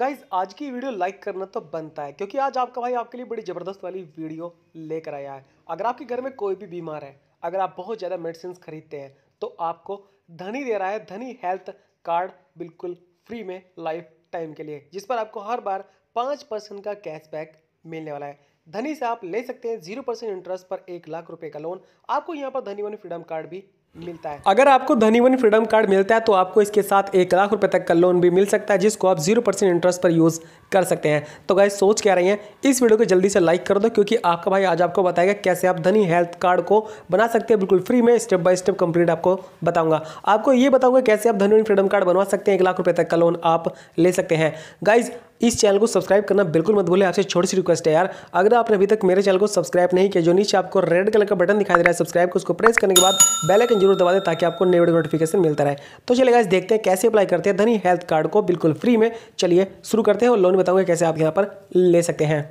guys आज की video like करना तो बनता है क्योंकि आज आपका भाई आपके लिए बड़ी ज़बरदस्त वाली वीडियो लेकर आया है अगर आपके घर में कोई भी बीमार है अगर आप बहुत ज़्यादा मेडिसिन खरीदते हैं तो आपको धनी दे रहा है धनी हेल्थ कार्ड बिल्कुल फ्री में लाइफ टाइम के लिए जिस पर आपको हर बार पाँच परसेंट का कैशबैक मिलने वाला है धनी से आप ले सकते हैं जीरो परसेंट इंटरेस्ट पर एक लाख रुपए का लोन आपको यहाँ पर धनी वन फ्रीडम कार्ड भी मिलता है अगर आपको धनी वन फ्रीडम कार्ड मिलता है तो आपको इसके साथ एक लाख रुपए तक का लोन भी मिल सकता है जिसको आप जीरो परसेंट इंटरेस्ट पर यूज़ कर सकते हैं तो गाय सोच क्या रही हैं इस वीडियो को जल्दी से लाइक कर दो क्योंकि आपका भाई आज आपको बताएगा कैसे आप धनी हेल्थ कार्ड को बना सकते हैं बिल्कुल फ्री में स्टेप बाय स्टेप कंप्लीट आपको बताऊंगा आपको ये बताऊंगा कैसे आप धनी वन फ्रीडम कार्ड बनवा सकते हैं एक लाख रुपये तक का लोन आप ले सकते हैं गाइज इस चैनल को सब्सक्राइब करना बिल्कुल मत बोले आपसे छोटी सी रिक्वेस्ट है यार अगर आपने अभी तक मेरे चैनल को सब्सक्राइब नहीं किया जो नीचे आपको रेड कलर का बटन दिखाई दे रहा है सब्सक्राइब को उसको प्रेस करने के बाद बेलाइकन जरूर दबा दें ताकि आपको नए वीडियो नोटिफिकेशन मिलता रहे तो चलिए देखते हैं कैसे अप्लाई करते हैं धनी हेल्थ कार्ड को बिल्कुल फ्री में चलिए शुरू करते हैं और लोन बताऊंगे कैसे आप यहाँ पर ले सकते हैं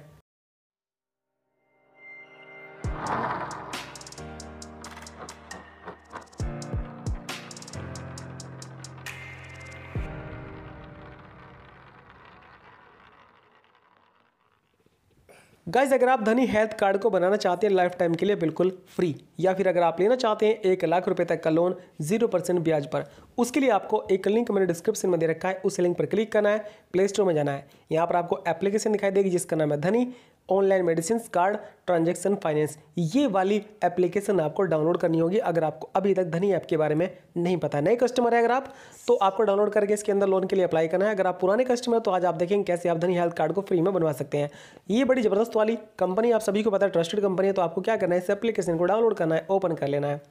गाइज अगर आप धनी हेल्थ कार्ड को बनाना चाहते हैं लाइफ टाइम के लिए बिल्कुल फ्री या फिर अगर आप लेना चाहते हैं एक लाख रुपए तक का लोन जीरो परसेंट ब्याज पर उसके लिए आपको एक लिंक मैंने डिस्क्रिप्शन में दे रखा है उस लिंक पर क्लिक करना है प्ले स्टोर में जाना है यहाँ पर आपको एप्लीकेशन दिखाई देगी जिसका नाम है Dhani online medicine card transaction finance ये वाली एप्लीकेशन आपको डाउनलोड करनी होगी अगर आपको अभी तक धनी ऐप के बारे में नहीं पता नए कस्टमर है अगर आप तो आपको डाउनलोड करके इसके अंदर लोन के लिए अप्लाई करना है अगर आप पुराने कस्टमर तो आज आप देखेंगे कैसे आप धनी हेल्थ कार्ड को फ्री में बनवा सकते हैं ये बड़ी ज़बरदस्त वाली कंपनी आप सभी को पता है ट्रस्टेड कंपनी है तो आपको क्या करना है इस एप्लीकेशन को डाउनलोड करना है ओपन कर लेना है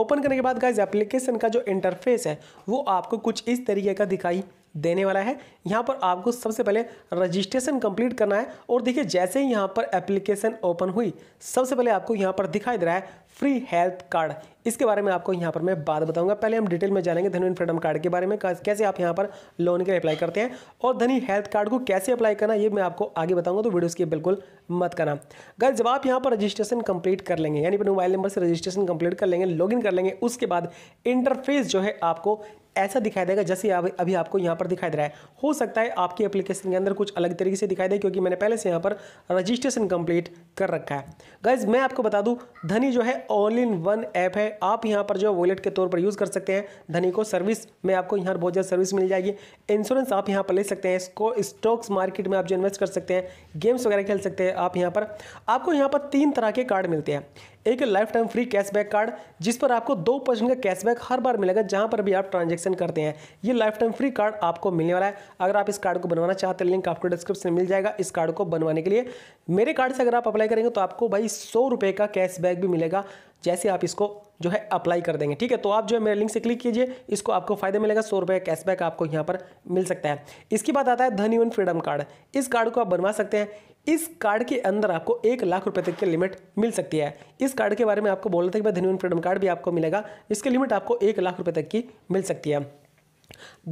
ओपन करने के बाद गाइज एप्लीकेशन का जो इंटरफेस है वो आपको कुछ इस तरीके का दिखाई देने वाला है यहाँ पर आपको सबसे पहले रजिस्ट्रेशन कंप्लीट करना है और देखिए जैसे ही यहाँ पर एप्लीकेशन ओपन हुई सबसे पहले आपको यहाँ पर दिखाई दे रहा है फ्री हेल्थ कार्ड इसके बारे में आपको यहाँ पर मैं बात बताऊंगा पहले हम डिटेल में जानेंगे धनवीन फ्रीडम कार्ड के बारे में कैसे आप यहाँ पर लोन के लिए अप्लाई करते हैं और धनी हेल्थ कार्ड को कैसे अप्लाई करना ये मैं आपको आगे बताऊंगा तो वीडियो की बिल्कुल मत करना अगर जब आप यहाँ पर रजिस्ट्रेशन कंप्लीट कर लेंगे यानी अपने मोबाइल नंबर से रजिस्ट्रेशन कंप्लीट कर लेंगे लॉग कर लेंगे उसके बाद इंटरफेस जो है आपको ऐसा दिखाई देगा जैसे आप अभी आपको यहाँ पर दिखाई दे रहा है हो सकता है आपकी एप्लीकेशन के अंदर कुछ अलग तरीके से दिखाई दे क्योंकि मैंने पहले से यहाँ पर रजिस्ट्रेशन कंप्लीट कर रखा है गाइज मैं आपको बता दूँ धनी जो है ऑल इन वन ऐप है आप यहाँ पर जो वॉलेट के तौर पर यूज़ कर सकते हैं धनी को सर्विस में आपको यहाँ बहुत ज़्यादा सर्विस मिल जाएगी इंश्योरेंस आप यहाँ पर ले सकते हैं इसको स्टॉक्स मार्केट में आप जो इन्वेस्ट कर सकते हैं गेम्स वगैरह खेल सकते हैं आप यहाँ पर आपको यहाँ पर तीन तरह के कार्ड मिलते हैं एक life time free cashback card जिस पर आपको दो परसेंट का कैशबैक हर बार मिलेगा जहां पर भी आप ट्रांजेक्शन करते हैं ये लाइफ टाइम फ्री कार्ड आपको मिलने वाला है अगर आप इस कार्ड को बनवाना चाहते हैं लिंक आपको डिस्क्रिप्शन में मिल जाएगा इस कार्ड को बनवाने के लिए मेरे कार्ड से अगर आप अप्लाई करेंगे तो आपको भाई सौ का कैशबैक भी मिलेगा जैसे आप इसको जो है अप्लाई कर देंगे ठीक है तो आप जो है मेरे लिंक से क्लिक कीजिए इसको आपको फायदा मिलेगा सौ रुपये कैशबैक आपको यहाँ पर मिल सकता है इसके बाद आता है धन इवन फ्रीडम कार्ड इस कार्ड को आप बनवा सकते हैं इस कार्ड के अंदर आपको एक लाख रुपए तक की लिमिट मिल सकती है इस कार्ड के बारे में आपको बोल रहा था कि भाई धन फ्रीडम कार्ड भी आपको मिलेगा इसकी लिमिट आपको एक लाख रुपये तक की मिल सकती है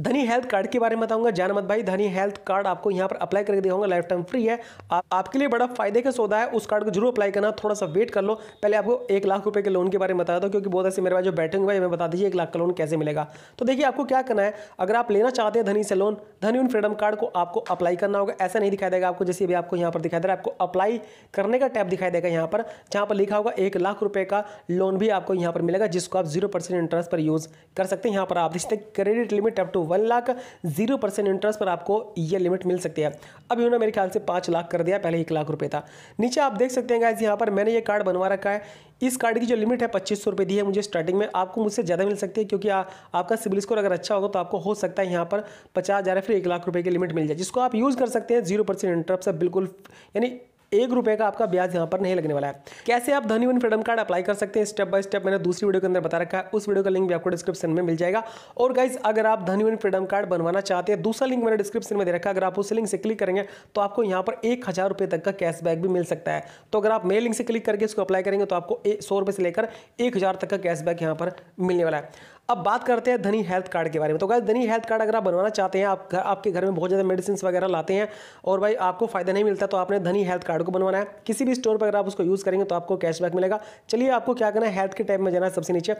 धनी हेल्थ कार्ड के बारे में बताऊंगा जान मत भाई धनी हेल्थ कार्ड आपको यहाँ पर अप्लाई करके दिखाऊंगा लाइफ टाइम फ्री है आप, आपके लिए बड़ा फायदे का सौदा है उस कार्ड को जरूर अप्लाई करना थोड़ा सा वेट कर लो पहले आपको एक लाख रुपए के लोन के बारे में बताया था क्योंकि बहुत ऐसे मेरे पास जो बैठे हुए हमें बता दीजिए एक लाख का लोन कैसे मिलेगा तो देखिए आपको क्या करना है अगर आप लेना चाहते हैं धनी से लोन धनी उन फ्रीडम कार्ड को आपको अप्लाई करना होगा ऐसा नहीं दिखाई देगा आपको जैसे भी आपको यहाँ पर दिखाई दे रहा है आपको अप्लाई करने का टैप दिखाई देगा यहाँ पर जहाँ पर लिखा होगा एक लाख रुपये का लोन भी आपको यहाँ पर मिलेगा जिसको आप जीरो इंटरेस्ट पर यूज़ कर सकते हैं यहाँ पर आप जिससे credit limit up to one lakh zero percent interest पर आपको ये लिमिट मिल सकती है अब इन्होंने मेरे ख्याल से पाँच लाख कर दिया पहले एक लाख रुपये था नीचे आप देख सकते हैं गाइज यहाँ पर मैंने ये कार्ड बनवा रखा है इस कार्ड की जो लिमिट है पच्चीस सौ रुपये दी है मुझे स्टार्टिंग में आपको मुझसे ज़्यादा मिल सकती है क्योंकि आ, आपका सिविल स्कोर अगर अच्छा होगा तो आपको हो सकता है यहाँ पर पचास हज़ार या फिर एक लाख रुपये की लिमिट मिल जाए जिसको आप यूज़ कर सकते हैं जीरो परसेंट इंटरेस्ट बिल्कुल यानी एक रुपए का आपका ब्याज यहां पर नहीं लगने वाला है कैसे आप धनी वन फ्रीडम कार्ड अप्लाई कर सकते हैं स्टेप बाय स्टेप मैंने दूसरी वीडियो के अंदर बता रखा है उस वीडियो का लिंक भी आपको डिस्क्रिप्शन में मिल जाएगा और गाइज अगर आप धनी वन फ्रीडम कार्ड बनवाना चाहते हैं दूसरा लिंक मैंने डिस्क्रिप्शन में दे रखा है अगर आप उस लिंक से क्लिक करेंगे तो आपको यहाँ पर एक तक का कैशबैक भी मिल सकता है तो अगर आप मेरे लिंक से क्लिक करके इसको अप्लाई करेंगे तो आपको सौ से लेकर एक तक का कैशबैक यहाँ पर मिलने वाला है अब बात करते हैं धनी हेल्थ कार्ड के बारे में तो क्या धनी हेल्थ कार्ड अगर आप बनवाना चाहते हैं आप घर आपके घर में बहुत ज़्यादा मेडिसिन वगैरह लाते हैं और भाई आपको फायदा नहीं मिलता तो आपने धनी हेल्थ कार्ड को बनवाना है किसी भी स्टोर पर अगर आप उसको यूज़ करेंगे तो आपको कैशबैक मिलेगा चलिए आपको क्या करना है हेल्थ के टैब में जाना है सबसे नीचे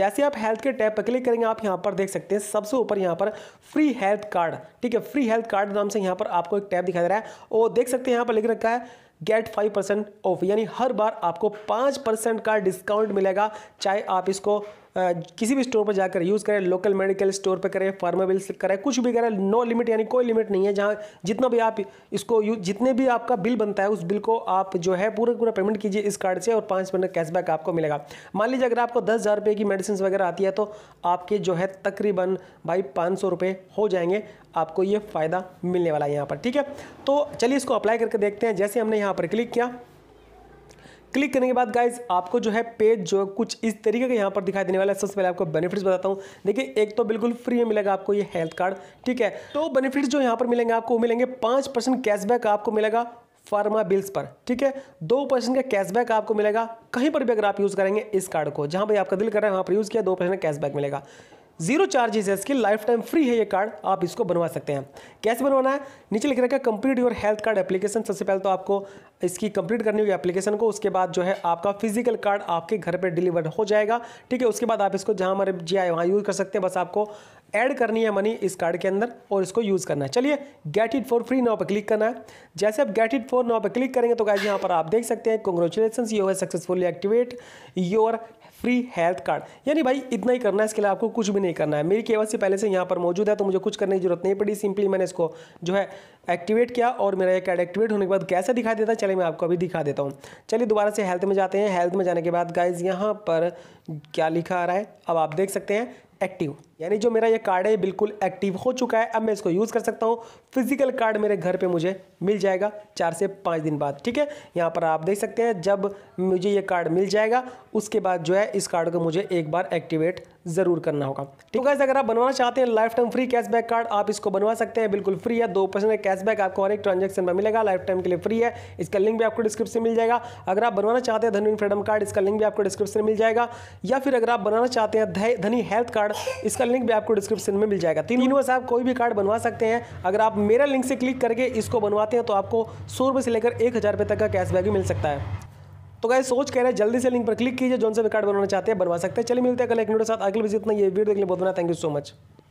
जैसे आप हेल्थ के टैब पर क्लिक करेंगे आप यहाँ पर देख सकते हैं सबसे ऊपर यहाँ पर फ्री हेल्थ कार्ड ठीक है फ्री हेल्थ कार्ड नाम से यहाँ पर आपको एक टैब दिखाई दे रहा है और देख सकते हैं यहाँ पर लिख रखा है गेट फाइव परसेंट ऑफ यानी हर बार आपको पाँच परसेंट का डिस्काउंट मिलेगा चाहे आप इसको किसी भी स्टोर पर जाकर यूज़ करें लोकल मेडिकल स्टोर पर करें फार्मा बिल्स करें कुछ भी करें नो लिमिट यानी कोई लिमिट नहीं है जहाँ जितना भी आप इसको यूज जितने भी आपका बिल बनता है उस बिल को आप जो है पूरा पूरा पेमेंट कीजिए इस कार्ड से और पाँच परसेंट कैशबैक आपको मिलेगा मान लीजिए अगर आपको दस हज़ार रुपये की मेडिसिन वगैरह आती है तो आपके जो है तकरीबन भाई पाँच सौ रुपये हो जाएंगे आपको ये फ़ायदा मिलने वाला है यहाँ पर ठीक है तो चलिए इसको अप्लाई करके देखते हैं जैसे हमने यहाँ पर क्लिक किया क्लिक करने के बाद गाइज आपको जो है पेज जो कुछ इस तरीके का यहाँ पर दिखाई देने वाला है सबसे पहले आपको बेनिफिट्स बताता हूँ देखिए एक तो बिल्कुल फ्री में मिलेगा आपको ये हेल्थ कार्ड ठीक है तो बेनिफिट्स जो यहाँ पर मिलेंगे आपको मिलेंगे पाँच परसेंट कैशबैक आपको मिलेगा फार्मा बिल्स पर ठीक है दो परसेंट का कैशबैक आपको मिलेगा कहीं पर भी अगर आप यूज़ करेंगे इस कार्ड को जहाँ पर आपका दिल कर रहा है वहाँ पर यूज़ किया दो परसेंट का कैशबैक मिलेगा जीरो चार्जेस है इसकी लाइफ टाइम फ्री है ये कार्ड आप इसको बनवा सकते हैं कैसे बनवाना है नीचे लिख रखा है complete your health card application सबसे पहले तो आपको इसकी कंप्लीट करनी होगी एप्लीकेशन को उसके बाद जो है आपका फिजिकल कार्ड आपके घर पर डिलीवर हो जाएगा ठीक है उसके बाद आप इसको जहाँ हमारे जी आए वहाँ यूज़ कर सकते हैं बस आपको ऐड करनी है मनी इस कार्ड के अंदर और इसको यूज़ करना है चलिए get it for free now पर क्लिक करना है जैसे आप गेट इट फॉर नाव पर क्लिक करेंगे तो गाय यहाँ पर आप देख सकते हैं कॉन्ग्रेचुलेसन यू है successfully activate your free health card यानी भाई इतना ही करना है इसके लिए आपको कुछ भी नहीं करना है मेरी केवल से पहले से यहाँ पर मौजूद है तो मुझे कुछ करने की जरूरत नहीं पड़ी सिंपली मैंने इसको जो है एक्टिवेट किया और मेरा ये कार्ड एक्टिवेट होने के बाद कैसे दिखाई देता है चले मैं आपको अभी दिखा देता हूँ चलिए दोबारा से हेल्थ में जाते हैं हेल्थ में जाने के बाद गाइज यहाँ पर क्या लिखा आ रहा है अब आप देख सकते हैं एक्टिव यानी जो मेरा ये कार्ड है बिल्कुल एक्टिव हो चुका है अब मैं इसको यूज़ कर सकता हूँ फिजिकल कार्ड मेरे घर पे मुझे मिल जाएगा चार से पाँच दिन बाद ठीक है यहाँ पर आप देख सकते हैं जब मुझे ये कार्ड मिल जाएगा उसके बाद जो है इस कार्ड को मुझे एक बार एक्टिवेट ज़रूर करना होगा ठीक है अगर आप बनवाना चाहते हैं life time free cashback card आप इसको बनवा सकते हैं बिल्कुल फ्री है दो परसेंट कैशबैक आपको हर एक ट्रांजेक्शन में मिलेगा लाइफ टाइम के लिए फ्री है इसका लिंक भी आपको डिस्क्रिप्शन मिल जाएगा अगर आप बनवाना चाहते हैं धनी फ्रीडम कार्ड इसका लिंक भी आपको डिस्क्रिप्शन मिल जाएगा या फिर अगर आप बनाना चाहते हैं धनी हेल्थ कार्ड इसका लिंक भी आपको डिस्क्रिप्शन में मिल जाएगा तीनों से आप कोई भी कार्ड बनवा सकते हैं अगर आप मेरा लिंक से क्लिक करके इसको बनवाते हैं तो आपको सौ रुपये से लेकर एक हज़ार रुपये तक का कैशबैक भी मिल सकता है तो गाइस सोच कह रहे हैं जल्दी से लिंक पर क्लिक कीजिए जो से भी कार्ड बनाना चाहते हैं बनवा सकते हैं चलिए मिलते हैं कल एक वीडियो साथ अगले विजिट इतना ये वीडियो देखने बहुत बना थैंक यू सो मच